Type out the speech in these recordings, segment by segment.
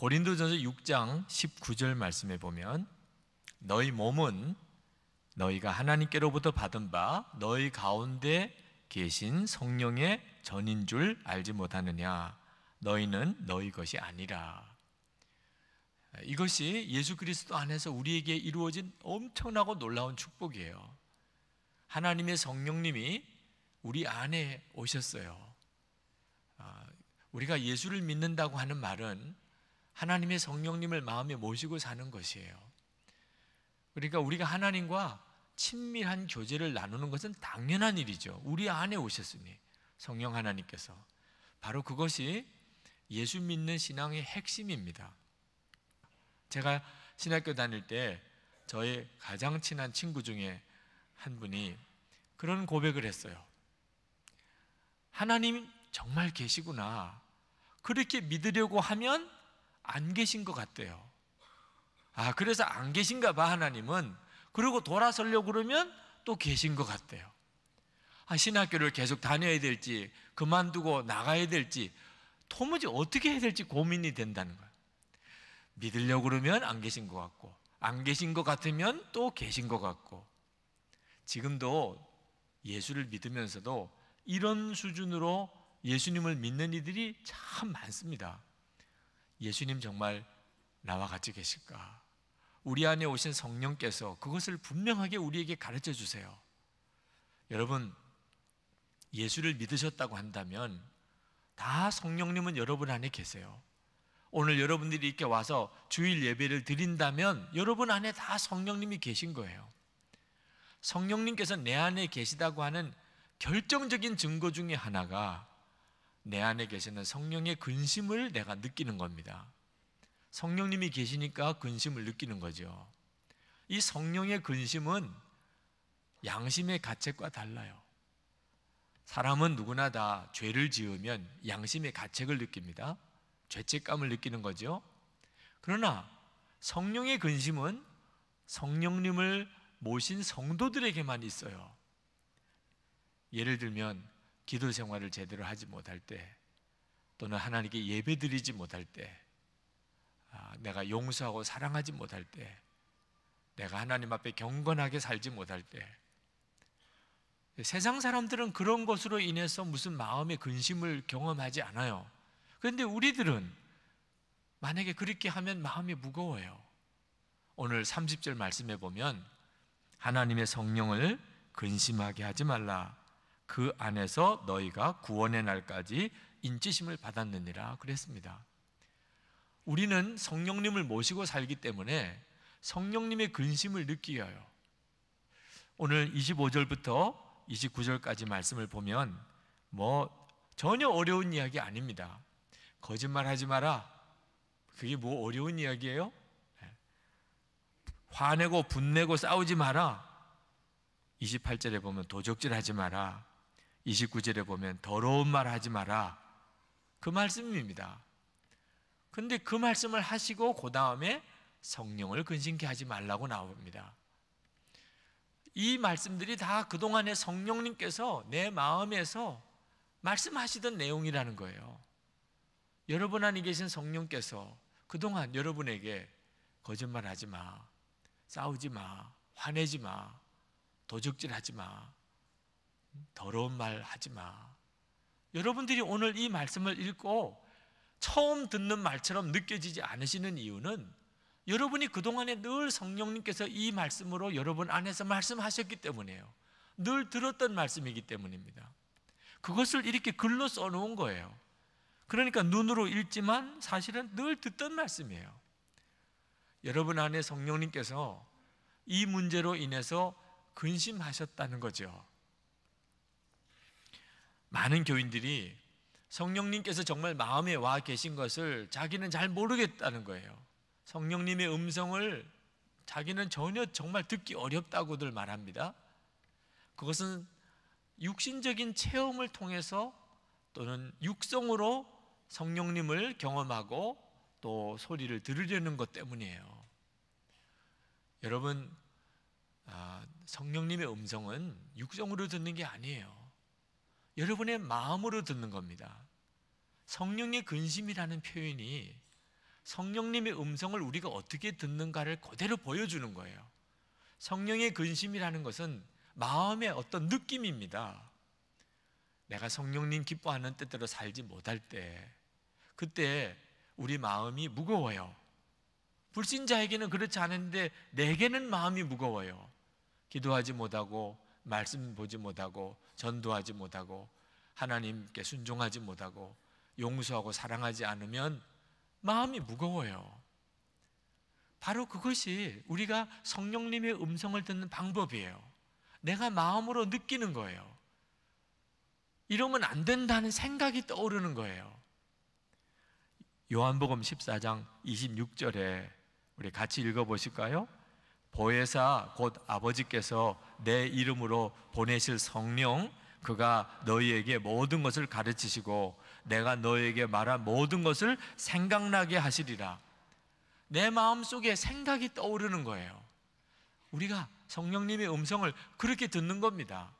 고린도전서 6장 19절 말씀에 보면 너희 몸은 너희가 하나님께로부터 받은 바 너희 가운데 계신 성령의 전인 줄 알지 못하느냐 너희는 너희 것이 아니라 이것이 예수 그리스도 안에서 우리에게 이루어진 엄청나고 놀라운 축복이에요. 하나님의 성령님이 우리 안에 오셨어요. 아, 우리가 예수를 믿는다고 하는 말은 하나님의 성령님을 마음에 모시고 사는 것이에요. 그러니까 우리가 하나님과 친밀한 교제를 나누는 것은 당연한 일이죠. 우리 안에 오셨으니 성령 하나님께서 바로 그것이 예수 믿는 신앙의 핵심입니다. 제가 신학교 다닐 때 저의 가장 친한 친구 중에 한 분이 그런 고백을 했어요. 하나님 정말 계시구나. 그렇게 믿으려고 하면 안 계신 것 같대요. 아, 그래서 안 계신가 봐, 하나님은. 그리고 돌아서려고 그러면 또 계신 것 같대요. 아, 신학교를 계속 다녀야 될지, 그만두고 나가야 될지, 도무지 어떻게 해야 될지 고민이 된다는 거예요. 믿으려고 그러면 안 계신 것 같고, 안 계신 것 같으면 또 계신 것 같고, 지금도 예수를 믿으면서도 이런 수준으로 예수님을 믿는 이들이 참 많습니다. 예수님 정말 나와 같이 계실까? 우리 안에 오신 성령께서 그것을 분명하게 우리에게 가르쳐 주세요. 여러분, 예수를 믿으셨다고 한다면 다 성령님은 여러분 안에 계세요. 오늘 여러분들이 이렇게 와서 주일 예배를 드린다면 여러분 안에 다 성령님이 계신 거예요. 성령님께서 내 안에 계시다고 하는 결정적인 증거 중에 하나가 내 안에 계시는 성령의 근심을 내가 느끼는 겁니다. 성령님이 계시니까 근심을 느끼는 거죠. 이 성령의 근심은 양심의 가책과 달라요. 사람은 누구나 다 죄를 지으면 양심의 가책을 느낍니다. 죄책감을 느끼는 거죠. 그러나 성령의 근심은 성령님을 모신 성도들에게만 있어요. 예를 들면 기도 생활을 제대로 하지 못할 때 또는 하나님께 예배드리지 못할 때 아, 내가 용서하고 사랑하지 못할 때 내가 하나님 앞에 경건하게 살지 못할 때 세상 사람들은 그런 것으로 인해서 무슨 마음의 근심을 경험하지 않아요. 그런데 우리들은 만약에 그렇게 하면 마음이 무거워요. 오늘 30절 말씀해 보면 하나님의 성령을 근심하게 하지 말라. 그 안에서 너희가 구원의 날까지 인지심을 받았느니라 그랬습니다. 우리는 성령님을 모시고 살기 때문에 성령님의 근심을 느끼어요. 오늘 25절부터 29절까지 말씀을 보면 뭐 전혀 어려운 이야기 아닙니다. 거짓말 하지 마라. 그게 뭐 어려운 이야기예요? 예. 화내고 분내고 싸우지 마라. 28절에 보면 도적질 하지 마라. 29절에 보면 더러운 말 하지 마라. 그 말씀입니다. 근데 그 말씀을 하시고 그 다음에 성령을 근심케 하지 말라고 나옵니다. 이 말씀들이 다 그동안에 성령님께서 내 마음에서 말씀하시던 내용이라는 거예요. 여러분 안에 계신 성령께서 그동안 여러분에게 거짓말 하지 마, 싸우지 마, 화내지 마, 도적질 하지 마, 더러운 말 하지 마. 여러분들이 오늘 이 말씀을 읽고 처음 듣는 말처럼 느껴지지 않으시는 이유는 여러분이 그동안에 늘 성령님께서 이 말씀으로 여러분 안에서 말씀하셨기 때문이에요. 늘 들었던 말씀이기 때문입니다. 그것을 이렇게 글로 써놓은 거예요. 그러니까 눈으로 읽지만 사실은 늘 듣던 말씀이에요. 여러분 안에 성령님께서 이 문제로 인해서 근심하셨다는 거죠. 많은 교인들이 성령님께서 정말 마음에 와 계신 것을 자기는 잘 모르겠다는 거예요. 성령님의 음성을 자기는 전혀 정말 듣기 어렵다고들 말합니다. 그것은 육신적인 체험을 통해서 또는 육성으로 성령님을 경험하고 또 소리를 들으려는 것 때문이에요. 여러분, 아, 성령님의 음성은 육성으로 듣는 게 아니에요. 여러분의 마음으로 듣는 겁니다. 성령의 근심이라는 표현이 성령님의 음성을 우리가 어떻게 듣는가를 그대로 보여주는 거예요. 성령의 근심이라는 것은 마음의 어떤 느낌입니다. 내가 성령님 기뻐하는 뜻대로 살지 못할 때, 그때 우리 마음이 무거워요. 불신자에게는 그렇지 않은데 내게는 마음이 무거워요. 기도하지 못하고 말씀 보지 못하고 전도하지 못하고 하나님께 순종하지 못하고 용서하고 사랑하지 않으면 마음이 무거워요. 바로 그것이 우리가 성령님의 음성을 듣는 방법이에요. 내가 마음으로 느끼는 거예요. 이러면 안 된다는 생각이 떠오르는 거예요. 요한복음 14장 26절에 우리 같이 읽어 보실까요? 보혜사 곧 아버지께서 내 이름으로 보내실 성령 그가 너희에게 모든 것을 가르치시고 내가 너희에게 말한 모든 것을 생각나게 하시리라. 내 마음속에 생각이 떠오르는 거예요. 우리가 성령님의 음성을 그렇게 듣는 겁니다.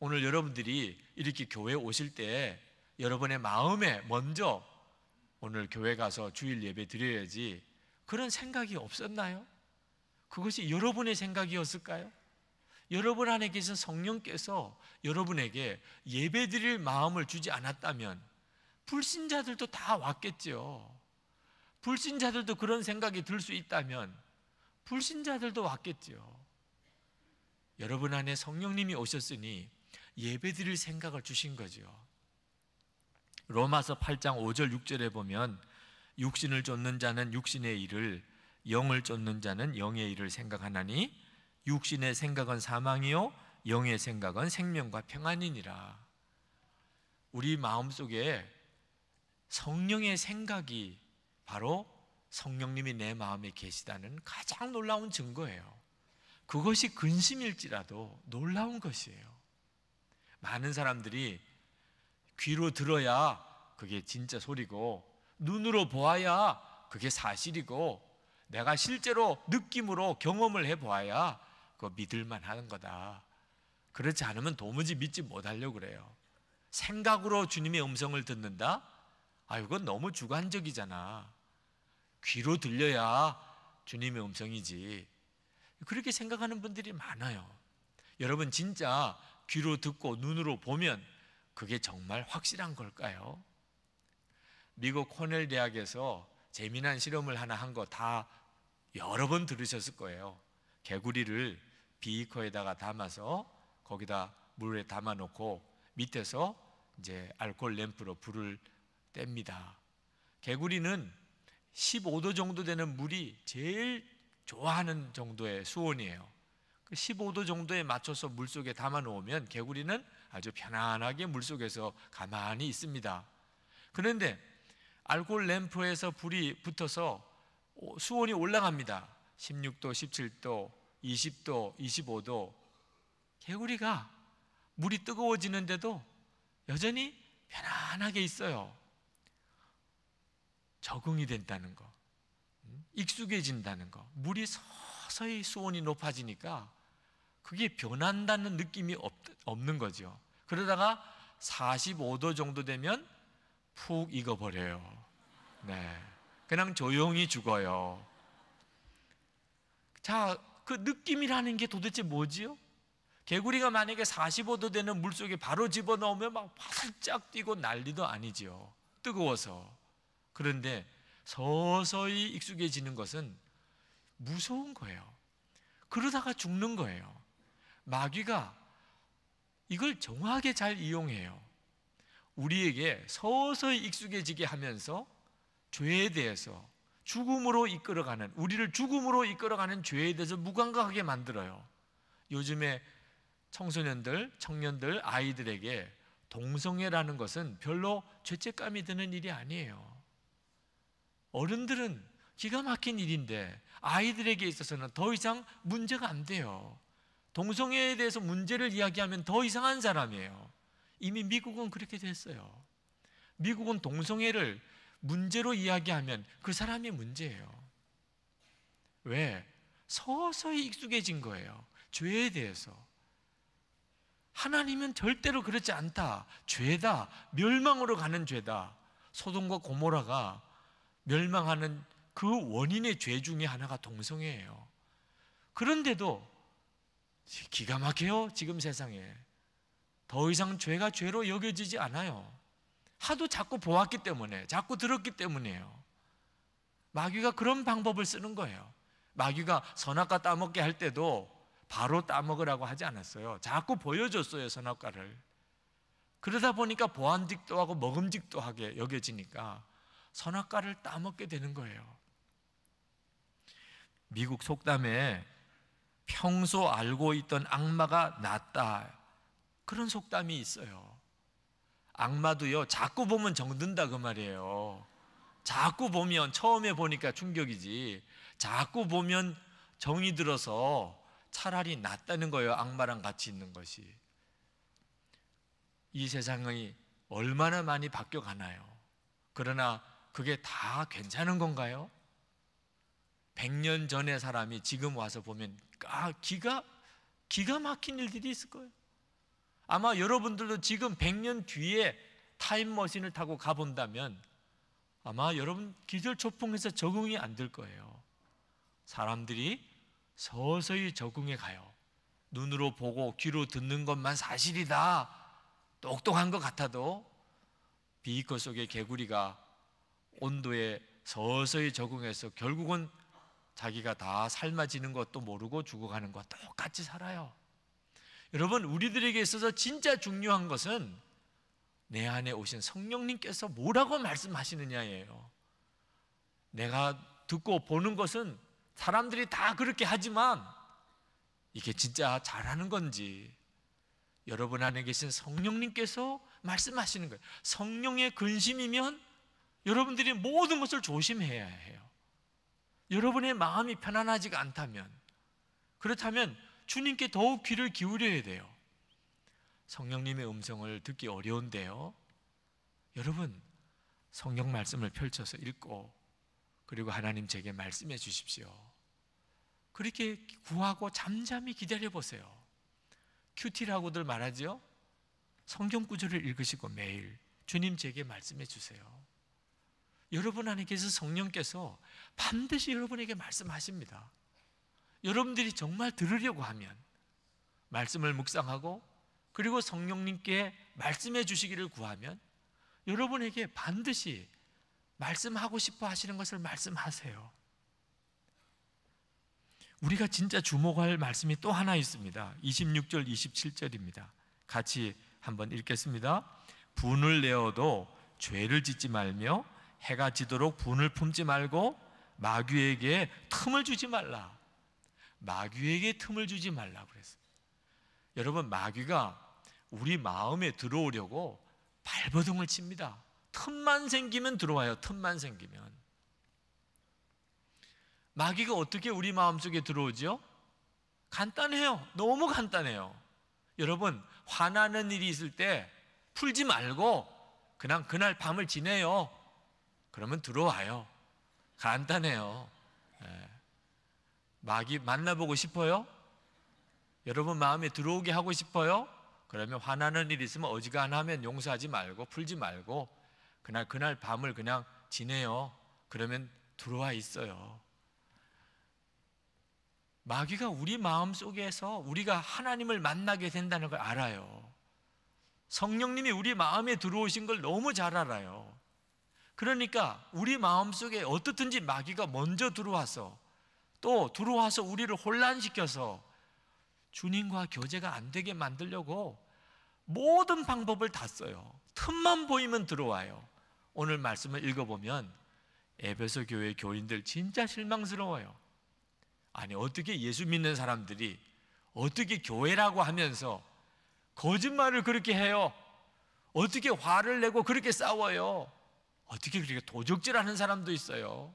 오늘 여러분들이 이렇게 교회 에 오실 때 여러분의 마음에 먼저 오늘 교회 가서 주일 예배 드려야지 그런 생각이 없었나요? 그것이 여러분의 생각이었을까요? 여러분 안에 계신 성령께서 여러분에게 예배드릴 마음을 주지 않았다면 불신자들도 다 왔겠지요. 불신자들도 그런 생각이 들 수 있다면 불신자들도 왔겠지요. 여러분 안에 성령님이 오셨으니 예배드릴 생각을 주신 거지요. 로마서 8장 5절 6절에 보면 육신을 쫓는 자는 육신의 일을 영을 쫓는 자는 영의 일을 생각하나니 육신의 생각은 사망이요 영의 생각은 생명과 평안이니라. 우리 마음속에 성령의 생각이 바로 성령님이 내 마음에 계시다는 가장 놀라운 증거예요. 그것이 근심일지라도 놀라운 것이에요. 많은 사람들이 귀로 들어야 그게 진짜 소리고 눈으로 보아야 그게 사실이고 내가 실제로 느낌으로 경험을 해 보아야 그거 믿을만 하는 거다. 그렇지 않으면 도무지 믿지 못하려고 그래요. 생각으로 주님의 음성을 듣는다? 아, 이건 너무 주관적이잖아. 귀로 들려야 주님의 음성이지. 그렇게 생각하는 분들이 많아요. 여러분, 진짜 귀로 듣고 눈으로 보면 그게 정말 확실한 걸까요? 미국 코넬 대학에서 재미난 실험을 하나 한 거 다 여러 번 들으셨을 거예요. 개구리를 비커에다가 담아서 거기다 물에 담아 놓고 밑에서 이제 알콜 램프로 불을 뗍니다. 개구리는 15도 정도 되는 물이 제일 좋아하는 정도의 수온이에요. 그 15도 정도에 맞춰서 물 속에 담아 놓으면 개구리는 아주 편안하게 물 속에서 가만히 있습니다. 그런데 알콜 램프에서 불이 붙어서 수온이 올라갑니다. 16도, 17도, 20도, 25도 개구리가 물이 뜨거워지는데도 여전히 편안하게 있어요. 적응이 된다는 거, 음, 익숙해진다는 거, 물이 서서히 수온이 높아지니까 그게 변한다는 느낌이 없, 없는 거죠. 그러다가 45도 정도 되면 푹 익어버려요. 네. 그냥 조용히 죽어요. 자, 그 느낌이라는 게 도대체 뭐지요? 개구리가 만약에 45도 되는 물속에 바로 집어넣으면 막 활짝 뛰고 난리도 아니지요. 뜨거워서. 그런데 서서히 익숙해지는 것은 무서운 거예요. 그러다가 죽는 거예요. 마귀가 이걸 정확하게 잘 이용해요. 우리에게 서서히 익숙해지게 하면서 죄에 대해서 죽음으로 이끌어가는 우리를 죽음으로 이끌어가는 죄에 대해서 무감각하게 만들어요. 요즘에 청소년들, 청년들, 아이들에게 동성애라는 것은 별로 죄책감이 드는 일이 아니에요. 어른들은 기가 막힌 일인데 아이들에게 있어서는 더 이상 문제가 안 돼요. 동성애에 대해서 문제를 이야기하면 더 이상한 사람이에요. 이미 미국은 그렇게 됐어요. 미국은 동성애를 문제로 이야기하면 그 사람이 문제예요. 왜? 서서히 익숙해진 거예요. 죄에 대해서. 하나님은 절대로 그렇지 않다. 죄다. 멸망으로 가는 죄다. 소돔과 고모라가 멸망하는 그 원인의 죄 중에 하나가 동성애예요. 그런데도 기가 막혀요. 지금 세상에. 더 이상 죄가 죄로 여겨지지 않아요. 하도 자꾸 보았기 때문에, 자꾸 들었기 때문이에요. 마귀가 그런 방법을 쓰는 거예요. 마귀가 선악과 따먹게 할 때도 바로 따먹으라고 하지 않았어요. 자꾸 보여줬어요, 선악과를. 그러다 보니까 보안직도 하고 먹음직도 하게 여겨지니까 선악과를 따먹게 되는 거예요. 미국 속담에 평소 알고 있던 악마가 낫다. 그런 속담이 있어요. 악마도요 자꾸 보면 정든다 그 말이에요. 자꾸 보면 처음에 보니까 충격이지 자꾸 보면 정이 들어서 차라리 낫다는 거예요 악마랑 같이 있는 것이 이 세상이 얼마나 많이 바뀌어 가나요? 그러나 그게 다 괜찮은 건가요? 100년 전의 사람이 지금 와서 보면 아 기가 기가 막힌 일들이 있을 거예요 아마 여러분들도 지금 100년 뒤에 타임머신을 타고 가본다면 아마 여러분 기절초풍에서 적응이 안 될 거예요. 사람들이 서서히 적응해 가요. 눈으로 보고 귀로 듣는 것만 사실이다. 똑똑한 것 같아도 비커 속의 개구리가 온도에 서서히 적응해서 결국은 자기가 다 삶아지는 것도 모르고 죽어가는 것 똑같이 살아요. 여러분, 우리들에게 있어서 진짜 중요한 것은 내 안에 오신 성령님께서 뭐라고 말씀하시느냐예요. 내가 듣고 보는 것은 사람들이 다 그렇게 하지만 이게 진짜 잘하는 건지 여러분 안에 계신 성령님께서 말씀하시는 거예요. 성령의 근심이면 여러분들이 모든 것을 조심해야 해요. 여러분의 마음이 편안하지가 않다면 그렇다면 주님께 더욱 귀를 기울여야 돼요. 성령님의 음성을 듣기 어려운데요. 여러분, 성경 말씀을 펼쳐서 읽고 그리고 하나님 제게 말씀해 주십시오. 그렇게 구하고 잠잠히 기다려 보세요. 큐티라고들 말하죠. 성경 구절을 읽으시고 매일 주님 제게 말씀해 주세요. 여러분 안에게서 성령께서 반드시 여러분에게 말씀하십니다. 여러분들이 정말 들으려고 하면 말씀을 묵상하고 그리고 성령님께 말씀해 주시기를 구하면 여러분에게 반드시 말씀하고 싶어 하시는 것을 말씀하세요. 우리가 진짜 주목할 말씀이 또 하나 있습니다. 26절, 27절입니다. 같이 한번 읽겠습니다. 분을 내어도 죄를 짓지 말며 해가 지도록 분을 품지 말고 마귀에게 틈을 주지 말라. 마귀에게 틈을 주지 말라 그랬어요. 여러분 마귀가 우리 마음에 들어오려고 발버둥을 칩니다. 틈만 생기면 들어와요. 틈만 생기면. 마귀가 어떻게 우리 마음속에 들어오지 간단해요. 너무 간단해요. 여러분, 화나는 일이 있을 때 풀지 말고 그냥 그날 밤을 지내요. 그러면 들어와요. 간단해요. 예. 마귀 만나보고 싶어요? 여러분 마음에 들어오게 하고 싶어요? 그러면 화나는 일 있으면 어지간하면 용서하지 말고 풀지 말고 그날 그날 밤을 그냥 지내요. 그러면 들어와 있어요. 마귀가 우리 마음 속에서 우리가 하나님을 만나게 된다는 걸 알아요. 성령님이 우리 마음에 들어오신 걸 너무 잘 알아요. 그러니까 우리 마음 속에 어떻든지 마귀가 먼저 들어와서 또 들어와서 우리를 혼란시켜서 주님과 교제가 안 되게 만들려고 모든 방법을 다 써요. 틈만 보이면 들어와요. 오늘 말씀을 읽어보면 에베소 교회 교인들 진짜 실망스러워요. 아니, 어떻게 예수 믿는 사람들이 어떻게 교회라고 하면서 거짓말을 그렇게 해요? 어떻게 화를 내고 그렇게 싸워요? 어떻게 그렇게 도적질하는 사람도 있어요?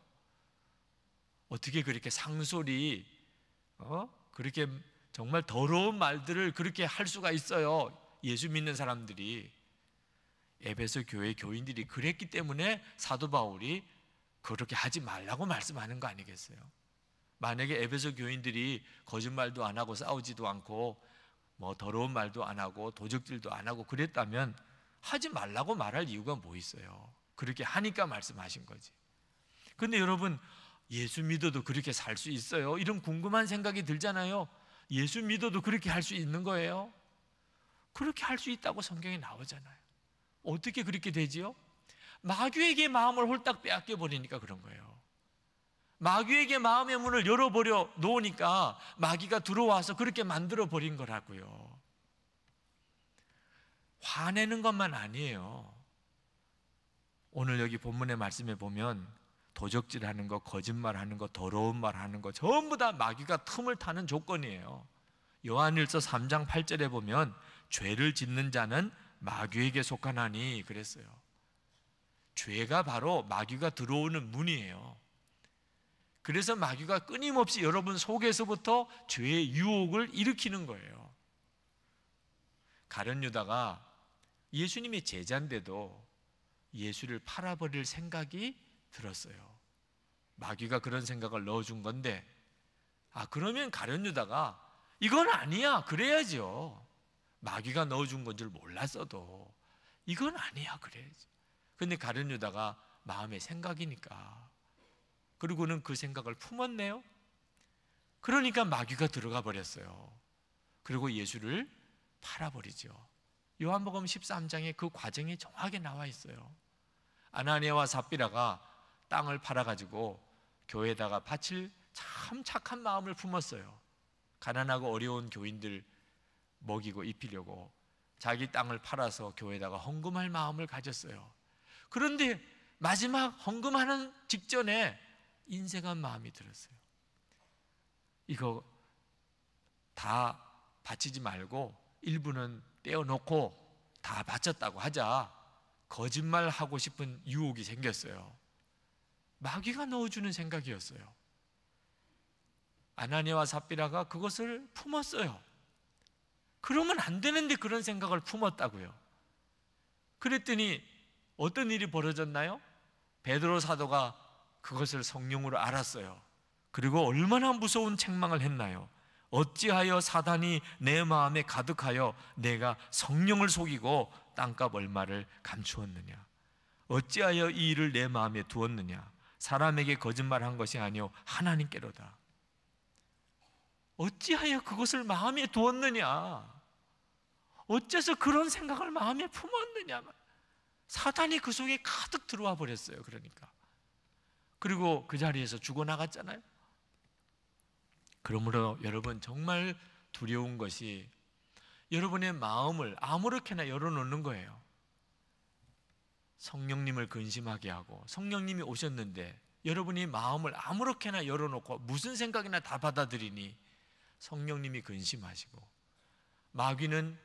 어떻게 그렇게 상소리, 어? 그렇게 정말 더러운 말들을 그렇게 할 수가 있어요. 예수 믿는 사람들이. 에베소 교회 교인들이 그랬기 때문에 사도 바울이 그렇게 하지 말라고 말씀하는 거 아니겠어요? 만약에 에베소 교인들이 거짓말도 안 하고 싸우지도 않고 뭐 더러운 말도 안 하고 도적질도 안 하고 그랬다면 하지 말라고 말할 이유가 뭐 있어요? 그렇게 하니까 말씀하신 거지. 근데 여러분 예수 믿어도 그렇게 살 수 있어요? 이런 궁금한 생각이 들잖아요. 예수 믿어도 그렇게 할 수 있는 거예요? 그렇게 할 수 있다고 성경에 나오잖아요. 어떻게 그렇게 되지요? 마귀에게 마음을 홀딱 빼앗겨 버리니까 그런 거예요. 마귀에게 마음의 문을 열어버려 놓으니까 마귀가 들어와서 그렇게 만들어 버린 거라고요. 화내는 것만 아니에요. 오늘 여기 본문의 말씀에 보면 도적질하는 거, 거짓말하는 거, 더러운 말하는 거 전부 다 마귀가 틈을 타는 조건이에요. 요한일서 3장 8절에 보면 죄를 짓는 자는 마귀에게 속하나니 그랬어요. 죄가 바로 마귀가 들어오는 문이에요. 그래서 마귀가 끊임없이 여러분 속에서부터 죄의 유혹을 일으키는 거예요. 가룟 유다가 예수님이 제자인데도 예수를 팔아버릴 생각이 들었어요. 마귀가 그런 생각을 넣어준 건데, 아, 그러면 가련유다가 이건 아니야. 그래야죠. 마귀가 넣어준 건 줄 몰랐어도 이건 아니야. 그래야죠. 근데 가련유다가 마음의 생각이니까. 그리고는 그 생각을 품었네요. 그러니까 마귀가 들어가 버렸어요. 그리고 예수를 팔아버리죠. 요한복음 13장에 그 과정이 정확히 나와 있어요. 아나니아와 삽비라가 땅을 팔아가지고 교회에다가 바칠 참 착한 마음을 품었어요. 가난하고 어려운 교인들 먹이고 입히려고 자기 땅을 팔아서 교회에다가 헌금할 마음을 가졌어요. 그런데 마지막 헌금하는 직전에 인생한 마음이 들었어요. 이거 다 바치지 말고 일부는 떼어놓고 다 바쳤다고 하자. 거짓말 하고 싶은 유혹이 생겼어요. 마귀가 넣어주는 생각이었어요. 아나니와 삽비라가 그것을 품었어요. 그러면 안 되는데 그런 생각을 품었다고요. 그랬더니 어떤 일이 벌어졌나요? 베드로 사도가 그것을 성령으로 알았어요. 그리고 얼마나 무서운 책망을 했나요? 어찌하여 사단이 내 마음에 가득하여 내가 성령을 속이고 땅값 얼마를 감추었느냐? 어찌하여 이 일을 내 마음에 두었느냐? 사람에게 거짓말한 것이 아니오 하나님께로다. 어찌하여 그것을 마음에 두었느냐? 어째서 그런 생각을 마음에 품었느냐? 사탄이 그 속에 가득 들어와 버렸어요. 그러니까. 그리고 그 자리에서 죽어 나갔잖아요. 그러므로 여러분 정말 두려운 것이 여러분의 마음을 아무렇게나 열어놓는 거예요. 성령님을 근심하게 하고 성령님이 오셨는데 여러분이 마음을 아무렇게나 열어놓고 무슨 생각이나 다 받아들이니 성령님이 근심하시고 마귀는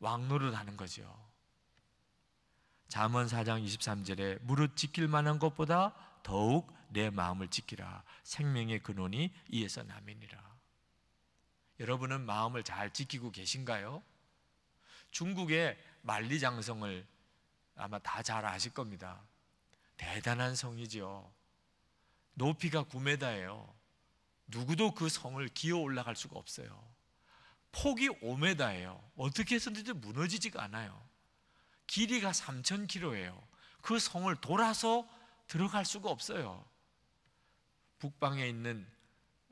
왕노릇 하는 거죠. 잠언 4장 23절에 무릇 지킬 만한 것보다 더욱 내 마음을 지키라 생명의 근원이 이에서 남이니라. 여러분은 마음을 잘 지키고 계신가요? 중국의 만리장성을 아마 다 잘 아실 겁니다. 대단한 성이지요. 높이가 9m예요. 누구도 그 성을 기어 올라갈 수가 없어요. 폭이 5m예요. 어떻게 해서든지 무너지지가 않아요. 길이가 3,000km예요. 그 성을 돌아서 들어갈 수가 없어요. 북방에 있는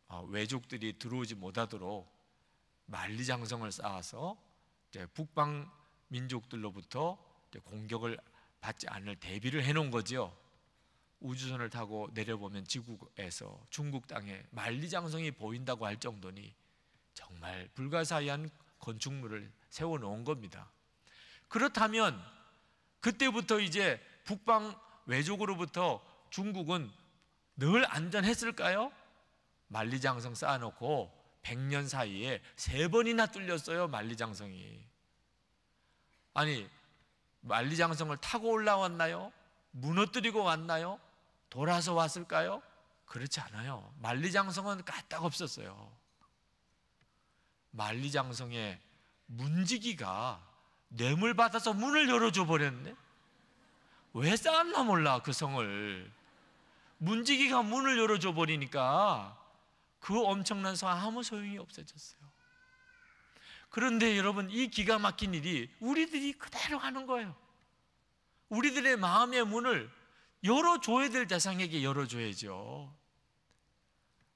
어, 외족들이 들어오지 못하도록 만리장성을 쌓아서 북방 민족들로부터 공격을 받지 않을 대비를 해놓은 거지요. 우주선을 타고 내려보면 지구에서 중국 땅에 만리장성이 보인다고 할 정도니 정말 불가사의한 건축물을 세워놓은 겁니다. 그렇다면 그때부터 이제 북방 외족으로부터 중국은 늘 안전했을까요? 만리장성 쌓아놓고 100년 사이에 세 번이나 뚫렸어요, 만리장성이. 아니, 만리장성을 타고 올라왔나요? 무너뜨리고 왔나요? 돌아서 왔을까요? 그렇지 않아요. 만리장성은 까딱 없었어요. 만리장성의 문지기가 뇌물 받아서 문을 열어줘 버렸네. 왜 쌓았나 몰라 그 성을. 문지기가 문을 열어줘 버리니까 그 엄청난 성 아무 소용이 없어졌어요. 그런데 여러분 이 기가 막힌 일이 우리들이 그대로 가는 거예요. 우리들의 마음의 문을 열어줘야 될 대상에게 열어줘야죠.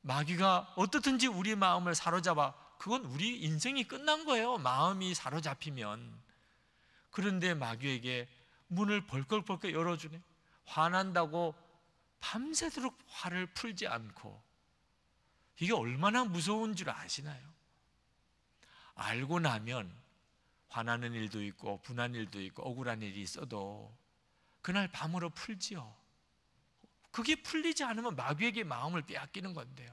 마귀가 어떻든지 우리 마음을 사로잡아 그건 우리 인생이 끝난 거예요. 마음이 사로잡히면. 그런데 마귀에게 문을 벌컥벌컥 열어주네. 화난다고 밤새도록 화를 풀지 않고 이게 얼마나 무서운 줄 아시나요? 알고 나면 화나는 일도 있고 분한 일도 있고 억울한 일이 있어도 그날 밤으로 풀지요. 그게 풀리지 않으면 마귀에게 마음을 빼앗기는 건데요.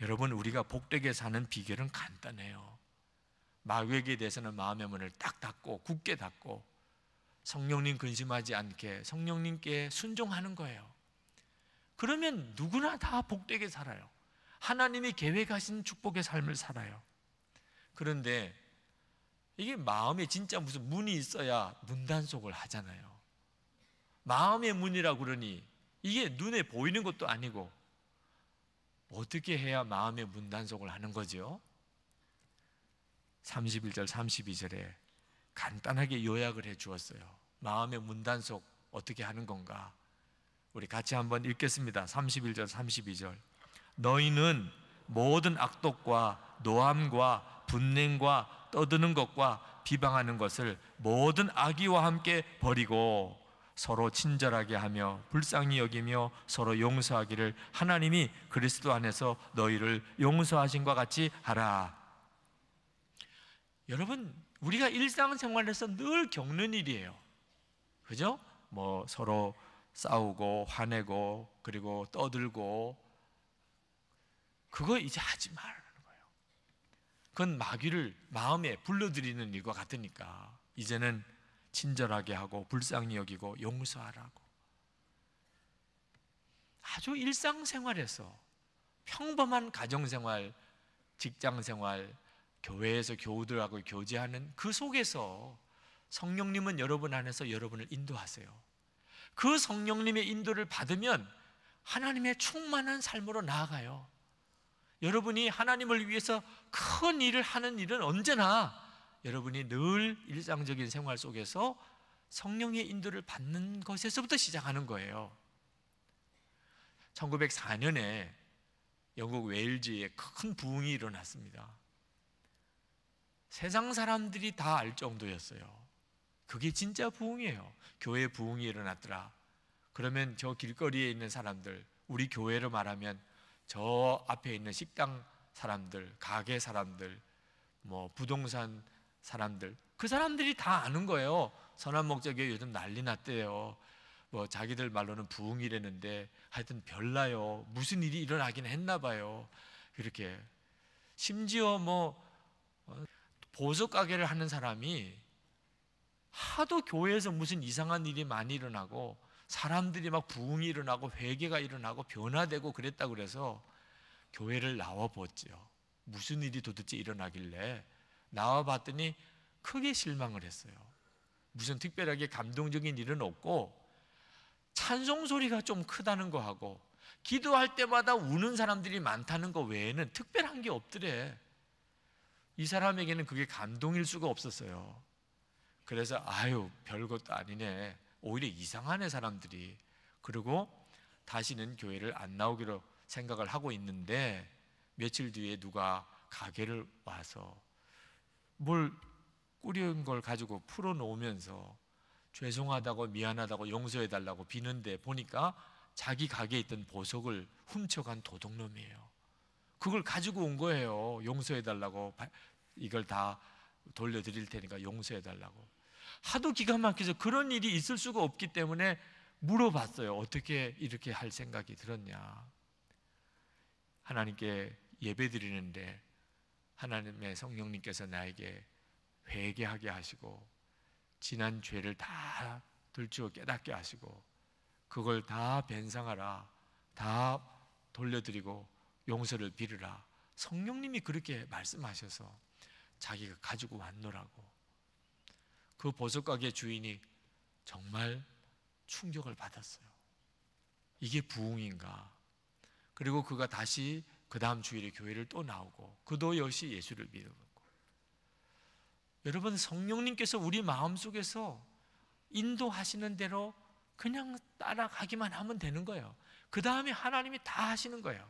여러분 우리가 복되게 사는 비결은 간단해요. 마귀에게 대해서는 마음의 문을 딱 닫고 굳게 닫고 성령님 근심하지 않게 성령님께 순종하는 거예요. 그러면 누구나 다 복되게 살아요. 하나님이 계획하신 축복의 삶을 살아요. 그런데 이게 마음에 진짜 무슨 문이 있어야 문단속을 하잖아요. 마음의 문이라 그러니 이게 눈에 보이는 것도 아니고 어떻게 해야 마음의 문단속을 하는 거죠? 31절, 32절에 간단하게 요약을 해 주었어요. 마음의 문단속 어떻게 하는 건가? 우리 같이 한번 읽겠습니다. 31절, 32절. 너희는 모든 악독과 노함과 분냉과 떠드는 것과 비방하는 것을 모든 악의와 함께 버리고 서로 친절하게 하며 불쌍히 여기며 서로 용서하기를 하나님이 그리스도 안에서 너희를 용서하신 것 같이 하라. 여러분, 우리가 일상생활에서 늘 겪는 일이에요. 그죠? 뭐 서로 싸우고 화내고 그리고 떠들고 그거 이제 하지 말라는 거예요. 그건 마귀를 마음에 불러들이는 일과 같으니까 이제는 친절하게 하고 불쌍히 여기고 용서하라고. 아주 일상생활에서 평범한 가정생활, 직장생활, 교회에서 교우들하고 교제하는 그 속에서 성령님은 여러분 안에서 여러분을 인도하세요. 그 성령님의 인도를 받으면 하나님의 충만한 삶으로 나아가요. 여러분이 하나님을 위해서 큰 일을 하는 일은 언제나 여러분이 늘 일상적인 생활 속에서 성령의 인도를 받는 것에서부터 시작하는 거예요. 1904년에 영국 웨일즈에 큰 부흥이 일어났습니다. 세상 사람들이 다 알 정도였어요. 그게 진짜 부흥이에요. 교회 부흥이 일어났더라. 그러면 저 길거리에 있는 사람들, 우리 교회로 말하면 저 앞에 있는 식당 사람들, 가게 사람들, 뭐 부동산 사람들 그 사람들이 다 아는 거예요. 선한 목적이 요즘 난리 났대요. 뭐 자기들 말로는 부흥이라는데 하여튼 별나요. 무슨 일이 일어나긴 했나 봐요. 이렇게 심지어 뭐 어, 보석 가게를 하는 사람이 하도 교회에서 무슨 이상한 일이 많이 일어나고 사람들이 막 부흥이 일어나고 회개가 일어나고 변화되고 그랬다 그래서 교회를 나와 보죠 무슨 일이 도대체 일어나길래 나와 봤더니 크게 실망을 했어요. 무슨 특별하게 감동적인 일은 없고 찬송 소리가 좀 크다는 거 하고 기도할 때마다 우는 사람들이 많다는 거 외에는 특별한 게 없더래. 이 사람에게는 그게 감동일 수가 없었어요. 그래서 아유 별것도 아니네. 오히려 이상한 사람들이. 그리고 다시는 교회를 안 나오기로 생각을 하고 있는데 며칠 뒤에 누가 가게를 와서 뭘 꾸려온 걸 가지고 풀어놓으면서 죄송하다고 미안하다고 용서해달라고 비는데 보니까 자기 가게에 있던 보석을 훔쳐간 도둑놈이에요. 그걸 가지고 온 거예요. 용서해달라고 이걸 다 돌려드릴 테니까 용서해달라고. 하도 기가 막혀서 그런 일이 있을 수가 없기 때문에 물어봤어요. 어떻게 이렇게 할 생각이 들었냐. 하나님께 예배 드리는데 하나님의 성령님께서 나에게 회개하게 하시고 지난 죄를 다 들추어 깨닫게 하시고 그걸 다 변상하라. 다 돌려드리고 용서를 빌으라. 성령님이 그렇게 말씀하셔서 자기가 가지고 왔노라고 그 보석 가게 주인이 정말 충격을 받았어요. 이게 부흥인가? 그리고 그가 다시 그 다음 주일에 교회를 또 나오고 그도 역시 예수를 믿어고 여러분 성령님께서 우리 마음속에서 인도하시는 대로 그냥 따라가기만 하면 되는 거예요. 그 다음에 하나님이 다 하시는 거예요.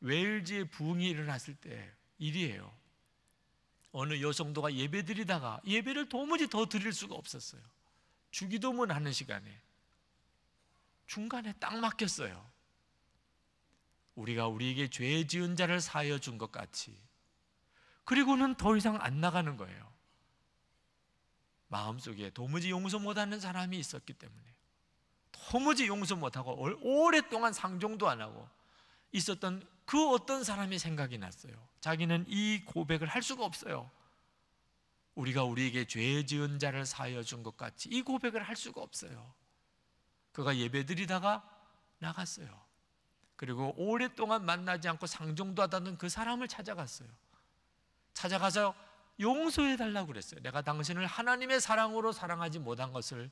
웨일즈의 부흥이 일어났을 때 일이에요. 어느 여성도가 예배드리다가 예배를 도무지 더 드릴 수가 없었어요. 주기도문 하는 시간에 중간에 딱 막혔어요. 우리가 우리에게 죄 지은 자를 사여준 것 같이 그리고는 더 이상 안 나가는 거예요. 마음속에 도무지 용서 못하는 사람이 있었기 때문에 도무지 용서 못하고 오랫동안 상종도 안 하고 있었던 그 어떤 사람이 생각이 났어요. 자기는 이 고백을 할 수가 없어요. 우리가 우리에게 죄 지은 자를 사하여 준 것 같이 이 고백을 할 수가 없어요. 그가 예배드리다가 나갔어요. 그리고 오랫동안 만나지 않고 상종도 하다는 그 사람을 찾아갔어요. 찾아가서 용서해 달라고 그랬어요. 내가 당신을 하나님의 사랑으로 사랑하지 못한 것을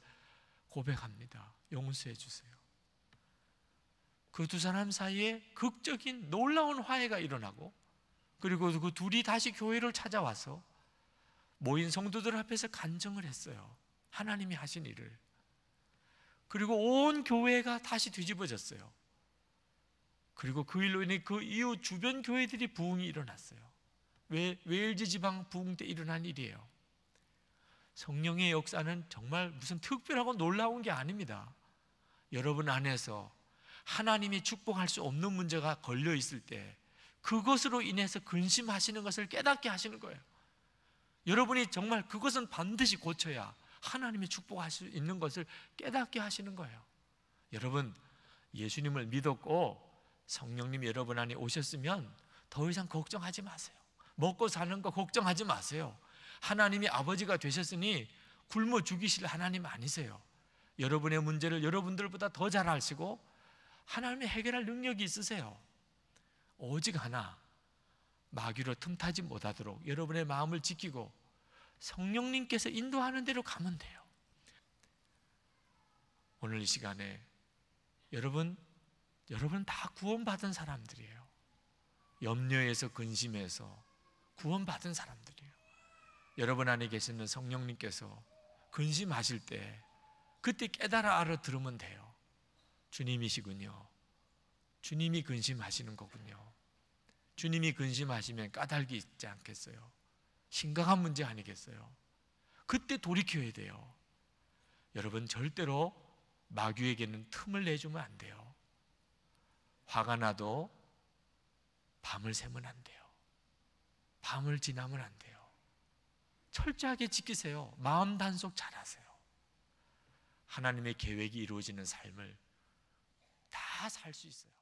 고백합니다. 용서해 주세요. 그두 사람 사이에 극적인 놀라운 화해가 일어나고 그리고 그 둘이 다시 교회를 찾아와서 모인 성도들 앞에서 간증을 했어요. 하나님이 하신 일을. 그리고 온 교회가 다시 뒤집어졌어요. 그리고 그 일로 인해 그 이후 주변 교회들이 부흥이 일어났어요. 왜 웨일즈 지방 부흥 때 일어난 일이에요. 성령의 역사는 정말 무슨 특별하고 놀라운 게 아닙니다. 여러분 안에서 하나님이 축복할 수 없는 문제가 걸려 있을 때 그것으로 인해서 근심하시는 것을 깨닫게 하시는 거예요. 여러분이 정말 그것은 반드시 고쳐야 하나님이 축복할 수 있는 것을 깨닫게 하시는 거예요. 여러분, 예수님을 믿었고 성령님 여러분 안에 오셨으면 더 이상 걱정하지 마세요. 먹고 사는 거 걱정하지 마세요. 하나님이 아버지가 되셨으니 굶어 죽이실 하나님 아니세요. 여러분의 문제를 여러분들보다 더 잘 아시고 하나님이 해결할 능력이 있으세요. 오직 하나 마귀로 틈타지 못하도록 여러분의 마음을 지키고 성령님께서 인도하는 대로 가면 돼요. 오늘 이 시간에 여러분 여러분 다 구원받은 사람들이에요. 염려에서 근심에서 구원받은 사람들이에요. 여러분 안에 계시는 성령님께서 근심하실 때 그때 깨달아 알아 들으면 돼요. 주님이시군요. 주님이 근심하시는 거군요. 주님이 근심하시면 까닭이 있지 않겠어요? 심각한 문제 아니겠어요? 그때 돌이켜야 돼요. 여러분, 절대로 마귀에게는 틈을 내주면 안 돼요. 화가 나도 밤을 새면 안 돼요. 밤을 지나면 안 돼요. 철저하게 지키세요. 마음 단속 잘 하세요. 하나님의 계획이 이루어지는 삶을 다살수 있어요.